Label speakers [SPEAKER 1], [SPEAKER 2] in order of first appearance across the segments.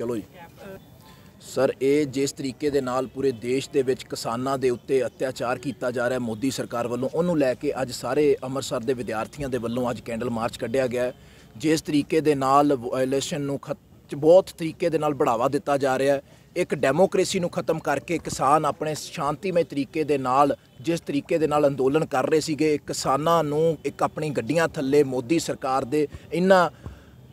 [SPEAKER 1] ਚਲੋ ਜੀ ਸਰ ਇਹ ਜਿਸ ਤਰੀਕੇ ਦੇ ਨਾਲ ਪੂਰੇ ਦੇਸ਼ ਦੇ ਵਿੱਚ ਕਿਸਾਨਾਂ ਦੇ ਉੱਤੇ ਅਤਿਆਚਾਰ ਕੀਤਾ ਜਾ ਰਿਹਾ ਹੈ ਮੋਦੀ ਸਰਕਾਰ ਵੱਲੋਂ ਉਹਨੂੰ ਲੈ ਕੇ ਅੱਜ ਸਾਰੇ ਅੰਮ੍ਰਿਤਸਰ ਦੇ ਵਿਦਿਆਰਥੀਆਂ ਦੇ ਵੱਲੋਂ ਅੱਜ ਕੈਂਡਲ ਮਾਰਚ ਕੱਢਿਆ ਗਿਆ ਹੈ ਜਿਸ ਤਰੀਕੇ ਦੇ ਨਾਲ ਵਾਇਲੇਸ਼ਨ ਨੂੰ ਬਹੁਤ ਤਰੀਕੇ ਦੇ ਨਾਲ ਬੜਾਵਾ ਦਿੱਤਾ ਜਾ ਰਿਹਾ ਹੈ ਇੱਕ ਡੈਮੋਕ੍ਰੇਸੀ ਨੂੰ ਖਤਮ ਕਰਕੇ ਕਿਸਾਨ ਆਪਣੇ ਸ਼ਾਂਤੀਮਈ ਤਰੀਕੇ ਦੇ ਨਾਲ ਜਿਸ ਤਰੀਕੇ ਦੇ ਨਾਲ ਅੰਦੋਲਨ ਕਰ ਰਹੇ ਸੀਗੇ ਕਿਸਾਨਾਂ ਨੂੰ ਇੱਕ ਆਪਣੀ ਗੱਡੀਆਂ ਥੱਲੇ ਮੋਦੀ ਸਰਕਾਰ ਦੇ ਇਹਨਾਂ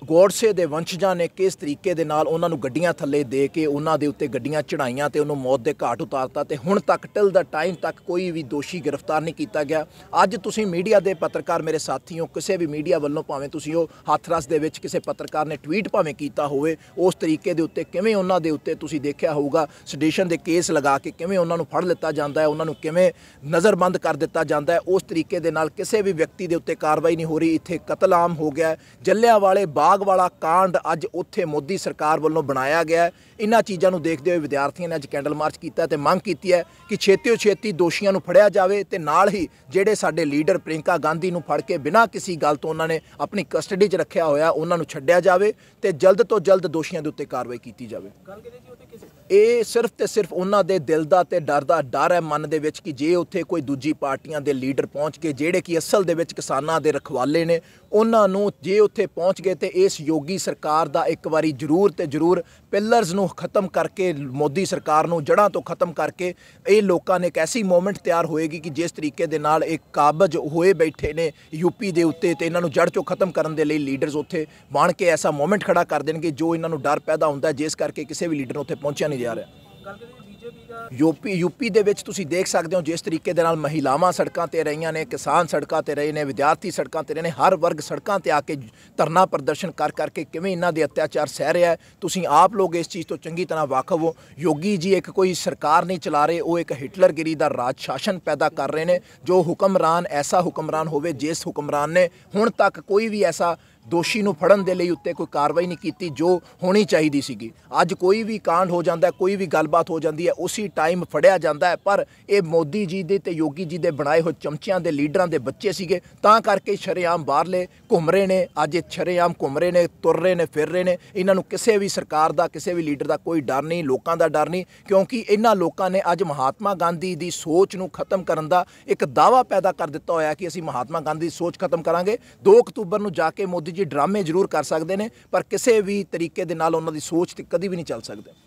[SPEAKER 1] ਗੋਰਸੇ ਦੇ ਵੰਸ਼ਜਾਂ ਨੇ ਕਿਸ ਤਰੀਕੇ ਦੇ ਨਾਲ ਉਹਨਾਂ ਨੂੰ ਗੱਡੀਆਂ ਥੱਲੇ ਦੇ ਕੇ ਉਹਨਾਂ ਦੇ ਉੱਤੇ ਗੱਡੀਆਂ ਚੜਾਈਆਂ ਤੇ ਉਹਨੂੰ ਮੌਤ ਦੇ ਘਾਟ ਉਤਾਰਤਾ ਤੇ ਹੁਣ ਤੱਕ ਟਿਲ ਦਾ ਟਾਈਮ ਤੱਕ ਕੋਈ ਵੀ ਦੋਸ਼ੀ ਗ੍ਰਿਫਤਾਰ ਨਹੀਂ ਕੀਤਾ ਗਿਆ ਅੱਜ ਤੁਸੀਂ ਮੀਡੀਆ ਦੇ ਪੱਤਰਕਾਰ ਮੇਰੇ ਸਾਥੀਓ ਕਿਸੇ ਵੀ ਮੀਡੀਆ ਵੱਲੋਂ ਭਾਵੇਂ ਤੁਸੀਂ ਉਹ ਹੱਥਰਸ ਦੇ ਵਿੱਚ ਕਿਸੇ ਪੱਤਰਕਾਰ ਨੇ ਟਵੀਟ ਭਾਵੇਂ ਕੀਤਾ ਹੋਵੇ ਉਸ ਤਰੀਕੇ ਦੇ ਉੱਤੇ ਕਿਵੇਂ ਉਹਨਾਂ ਦੇ ਉੱਤੇ ਤੁਸੀਂ ਦੇਖਿਆ ਹੋਊਗਾ ਸਟੇਸ਼ਨ ਦੇ ਕੇਸ ਲਗਾ ਕੇ ਕਿਵੇਂ ਉਹਨਾਂ ਨੂੰ ਫੜ ਲਿੱਤਾ ਜਾਂਦਾ ਹੈ ਉਹਨਾਂ ਨੂੰ ਕਿਵੇਂ ਨਜ਼ਰਬੰਦ ਕਰ ਦਿੱਤਾ ਜਾਂਦਾ ਹੈ ਉਸ ਤਰੀਕੇ ਦੇ ਨਾਲ ਕਿਸੇ ਵੀ ਵਿਅਕਤੀ ਦੇ ਉੱਤੇ ਕਾਰਵਾਈ ਨਹੀਂ ਹੋ ਰਹੀ ਇੱਥੇ ਕਤਲ ਆਮ ਹੋ ਗਿਆ ਜੱਲਿਆਂ ਵਾਲੇ ਬਾਗ ਵਾਲਾ ਕਾਂਡ ਅੱਜ ਉੱਥੇ ਮੋਦੀ ਸਰਕਾਰ ਵੱਲੋਂ ਬਣਾਇਆ ਗਿਆ ਇਹਨਾਂ ਚੀਜ਼ਾਂ ਨੂੰ ਦੇਖਦੇ ਹੋਏ ਵਿਦਿਆਰਥੀਆਂ ਨੇ ਅੱਜ ਕੈਂਡਲ ਮਾਰਚ ਕੀਤਾ ਤੇ ਮੰਗ ਕੀਤੀ ਹੈ ਕਿ ਛੇਤੀ ਛੇਤੀ ਦੋਸ਼ੀਆਂ ਨੂੰ ਫੜਿਆ ਜਾਵੇ ਤੇ ਨਾਲ ਹੀ ਜਿਹੜੇ ਸਾਡੇ ਲੀਡਰ ਪ੍ਰਿੰਕਾ ਗਾਂਧੀ ਨੂੰ ਫੜ ਕੇ ਬਿਨਾਂ ਕਿਸੇ ਗੱਲ ਤੋਂ ਉਹਨਾਂ ਨੇ ਆਪਣੀ ਕਸਟਡੀ 'ਚ ਰੱਖਿਆ ਹੋਇਆ ਉਹਨਾਂ ਨੂੰ ਛੱਡਿਆ ਜਾਵੇ ਤੇ ਜਲਦ ਤੋਂ ਜਲਦ ਦੋਸ਼ੀਆਂ ਦੇ ਉੱਤੇ ਕਾਰਵਾਈ ਕੀਤੀ ਜਾਵੇ ਗੱਲ ਕਿਹਦੇ ਜੀ ਉੱਤੇ ਕਿਸੇ ਇਹ ਸਿਰਫ ਤੇ ਸਿਰਫ ਉਹਨਾਂ ਦੇ ਦਿਲ ਦਾ ਤੇ ਡਰ ਦਾ ਡਰ ਹੈ ਮਨ ਦੇ ਵਿੱਚ ਕਿ ਜੇ ਉੱਥੇ ਕੋਈ ਦੂਜੀ ਪਾਰਟੀਆਂ ਦੇ ਲੀਡਰ ਪਹੁੰਚ ਕੇ ਜਿਹੜੇ ਕਿ ਅਸਲ ਦੇ ਵਿੱਚ ਕਿਸਾਨਾਂ ਦੇ ਰਖਵਾਲੇ ਨੇ ਉਹਨਾਂ ਨੂੰ ਜੇ ਉੱਥੇ ਪਹੁੰਚ ਗਏ ਤੇ ਇਸ ਯੋਗੀ ਸਰਕਾਰ ਦਾ ਇੱਕ ਵਾਰੀ ਜ਼ਰੂਰ ਤੇ ਜ਼ਰੂਰ ਪਿਲਰਸ ਨੂੰ ਖਤਮ ਕਰਕੇ ਮੋਦੀ ਸਰਕਾਰ ਨੂੰ ਜੜਾਂ ਤੋਂ ਖਤਮ ਕਰਕੇ ਇਹ ਲੋਕਾਂ ਨੇ ਇੱਕ ਐਸੀ ਮੂਵਮੈਂਟ ਤਿਆਰ ਹੋਏਗੀ ਕਿ ਜਿਸ ਤਰੀਕੇ ਦੇ ਨਾਲ ਇੱਕ ਕਾਬਜ ਹੋਏ ਬੈਠੇ ਨੇ ਯੂਪੀ ਦੇ ਉੱਤੇ ਤੇ ਇਹਨਾਂ ਨੂੰ ਜੜ ਚੋਂ ਖਤਮ ਕਰਨ ਦੇ ਲਈ ਲੀਡਰਸ ਉੱਥੇ ਬਣ ਕੇ ਐਸਾ ਮੂਵਮੈਂਟ ਖੜਾ ਕਰ ਦੇਣਗੇ ਜੋ ਇਹਨਾਂ ਨੂੰ ਡਰ ਪੈਦਾ ਹੁੰਦਾ ਜਿਸ ਕਰਕੇ ਕਿਸੇ ਵੀ ਲੀਡਰ ਉੱਥੇ ਪਹੁੰਚਿਆ ਨਹੀਂ ਨਹੀਂ ਜਾ ਰਿਹਾ ਯੂਪੀ ਯੂਪੀ ਦੇ ਵਿੱਚ ਤੁਸੀਂ ਦੇਖ ਸਕਦੇ ਹੋ ਜਿਸ ਤਰੀਕੇ ਦੇ ਨਾਲ ਮਹਿਲਾਵਾਂ ਸੜਕਾਂ ਤੇ ਰਹੀਆਂ ਨੇ ਕਿਸਾਨ ਸੜਕਾਂ ਤੇ ਰਹੇ ਨੇ ਵਿਦਿਆਰਥੀ ਸੜਕਾਂ ਤੇ ਰਹੇ ਨੇ ਹਰ ਵਰਗ ਸੜਕਾਂ ਤੇ ਆ ਕੇ ਧਰਨਾ ਪ੍ਰਦਰਸ਼ਨ ਕਰ ਕਰਕੇ ਕਿਵੇਂ ਇਹਨਾਂ ਦੇ ਅਤਿਆਚਾਰ ਸਹਿ ਰਿਹਾ ਤੁਸੀਂ ਆਪ ਲੋਕ ਇਸ ਚੀਜ਼ ਤੋਂ ਚੰਗੀ ਤਰ੍ਹਾਂ ਵਾਕਫ ਹੋ ਯੋਗੀ ਜੀ ਇੱਕ ਕੋਈ ਸਰਕਾਰ ਨਹੀਂ ਚਲਾ ਰਹੇ ਉਹ ਇੱਕ ਗਰੀ ਦਾ ਰਾਜ ਸ਼ਾਸਨ ਪੈਦਾ ਕਰ ਰਹੇ ਨੇ ਜੋ ਹੁਕਮਰਾਨ ਐਸਾ ਹੁਕਮਰਾਨ ਹੋਵੇ ਜਿਸ ਹੁਕਮਰਾਨ ਨੇ ਹੁਣ ਤੱਕ ਕੋਈ ਵੀ ਐਸਾ ਦੋਸ਼ੀ ਨੂੰ ਫੜਨ ਦੇ ਲਈ ਉੱਤੇ ਕੋਈ ਕਾਰਵਾਈ ਨਹੀਂ ਕੀਤੀ ਜੋ ਹੋਣੀ ਚਾਹੀਦੀ ਸੀਗੀ ਅੱਜ ਕੋਈ ਵੀ ਕਾਂਡ ਹੋ ਜਾਂਦਾ ਕੋਈ ਵੀ ਗੱਲਬਾਤ ਹੋ ਜਾਂਦੀ ਹੈ ਉਸੇ ਟਾਈਮ ਫੜਿਆ ਜਾਂਦਾ ਹੈ ਪਰ ਇਹ ਮੋਦੀ ਜੀ ਦੇ ਤੇ ਯੋਗੀ ਜੀ ਦੇ ਬਣਾਏ ਹੋਏ ਚਮਚਿਆਂ ਦੇ ਲੀਡਰਾਂ ਦੇ ਬੱਚੇ ਸੀਗੇ ਤਾਂ ਕਰਕੇ ਸ਼ਰੇਆਮ ਬਾਹਰਲੇ ਘੁੰਮ ਰਹੇ ਨੇ ਅੱਜ ਇਹ ਸ਼ਰੇਆਮ ਘੁੰਮ ਰਹੇ ਨੇ ਤੁਰ ਰਹੇ ਨੇ ਫਿਰ ਰਹੇ ਨੇ ਇਹਨਾਂ ਨੂੰ ਕਿਸੇ ਵੀ ਸਰਕਾਰ ਦਾ ਕਿਸੇ ਵੀ ਲੀਡਰ ਦਾ ਕੋਈ ਡਰ ਨਹੀਂ ਲੋਕਾਂ ਦਾ ਡਰ ਨਹੀਂ ਕਿਉਂਕਿ ਇਹਨਾਂ ਲੋਕਾਂ ਨੇ ਅੱਜ ਮਹਾਤਮਾ ਗਾਂਧੀ ਦੀ ਸੋਚ ਨੂੰ ਖਤਮ ਕਰਨ ਦਾ ਇੱਕ ਦਾਵਾ ਪੈਦਾ ਕਰ ਦਿੱਤਾ ਹੋਇਆ ਕਿ ਅਸੀਂ ਮਹਾਤਮਾ ਗਾਂਧੀ ਦੀ ਸੋਚ ਖਤਮ ਕਰਾਂਗੇ 2 ਅਕਤੂਬਰ ਨੂੰ ਜਾ ਕੇ ਮੋਦੀ ਜੀ ਡਰਾਮੇ ਜ਼ਰੂਰ ਕਰ ਸਕਦੇ ਨੇ ਪਰ ਕਿਸੇ ਵੀ ਤਰੀਕੇ ਦੇ ਨਾਲ ਉਹਨਾਂ ਦੀ ਸੋਚ ਤੇ ਕਦੀ ਵੀ ਨਹੀਂ ਚੱਲ ਸਕਦੇ